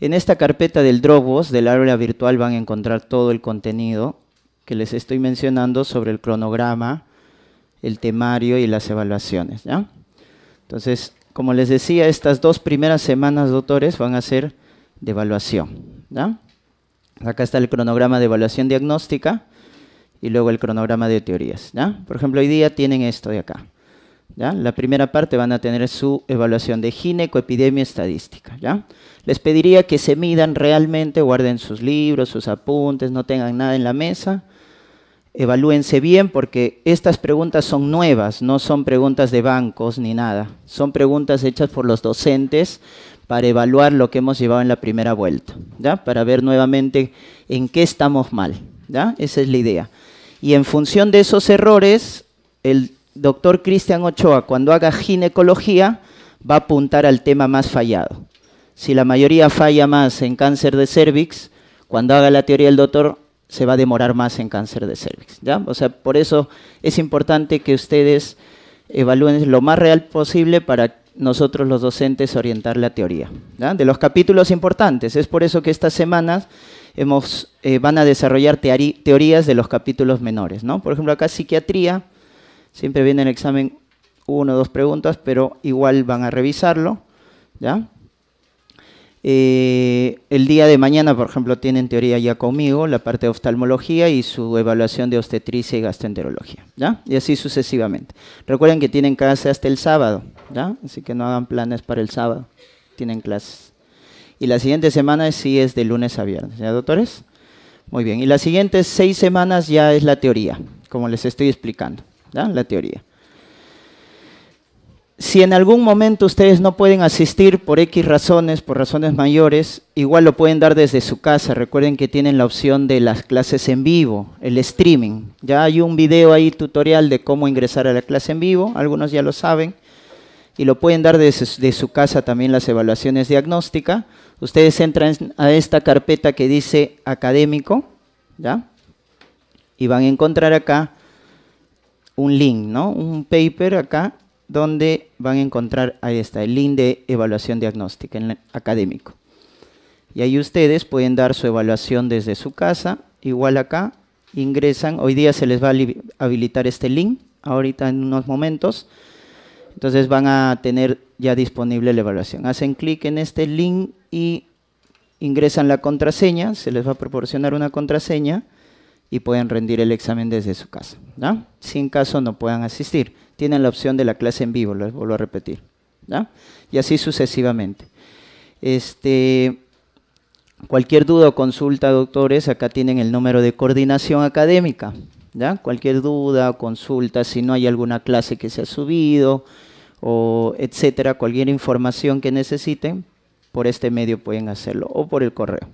En esta carpeta del Dropbox, del área virtual, van a encontrar todo el contenido que les estoy mencionando sobre el cronograma, el temario y las evaluaciones. Entonces, como les decía, estas dos primeras semanas, doctores, van a ser de evaluación. Acá está el cronograma de evaluación diagnóstica y luego el cronograma de teorías. Por ejemplo, hoy día tienen esto de acá. La primera parte van a tener su evaluación de gineco, estadística, ¿ya? Les pediría que se midan realmente, guarden sus libros, sus apuntes, no tengan nada en la mesa. Evalúense bien porque estas preguntas son nuevas, no son preguntas de bancos ni nada. Son preguntas hechas por los docentes para evaluar lo que hemos llevado en la primera vuelta, ¿ya? Para ver nuevamente en qué estamos mal, ¿ya? Esa es la idea. Y en función de esos errores, el doctor Cristian Ochoa, cuando haga ginecología, va a apuntar al tema más fallado. Si la mayoría falla más en cáncer de cervix, cuando haga la teoría del doctor se va a demorar más en cáncer de cervix. O sea, por eso es importante que ustedes evalúen lo más real posible para nosotros los docentes orientar la teoría. De los capítulos importantes, es por eso que estas semanas eh, van a desarrollar teorías de los capítulos menores. Por ejemplo, acá psiquiatría, Siempre viene el examen uno o dos preguntas, pero igual van a revisarlo. ¿ya? Eh, el día de mañana, por ejemplo, tienen teoría ya conmigo la parte de oftalmología y su evaluación de obstetricia y gastroenterología, ¿ya? Y así sucesivamente. Recuerden que tienen clase hasta el sábado, ¿ya? Así que no hagan planes para el sábado, tienen clases. Y la siguiente semana sí es de lunes a viernes, ¿ya, doctores? Muy bien, y las siguientes seis semanas ya es la teoría, como les estoy explicando la teoría. Si en algún momento ustedes no pueden asistir por X razones, por razones mayores, igual lo pueden dar desde su casa. Recuerden que tienen la opción de las clases en vivo, el streaming. Ya hay un video ahí tutorial de cómo ingresar a la clase en vivo, algunos ya lo saben y lo pueden dar desde su, casa también las evaluaciones diagnósticas. Ustedes entran a esta carpeta que dice académico, ¿ya? Y van a encontrar acá un link, ¿no? Un paper acá donde van a encontrar, ahí está, el link de evaluación diagnóstica en el académico. Y ahí ustedes pueden dar su evaluación desde su casa, igual acá, ingresan, hoy día se les va a habilitar este link, ahorita en unos momentos, entonces van a tener ya disponible la evaluación. Hacen clic en este link y ingresan la contraseña, se les va a proporcionar una contraseña, y pueden rendir el examen desde su casa. sin caso no puedan asistir, tienen la opción de la clase en vivo, les vuelvo a repetir. Y así sucesivamente. Este, cualquier duda o consulta, doctores, acá tienen el número de coordinación académica. Cualquier duda o consulta, si no hay alguna clase que se ha subido, o etcétera, cualquier información que necesiten, por este medio pueden hacerlo o por el correo.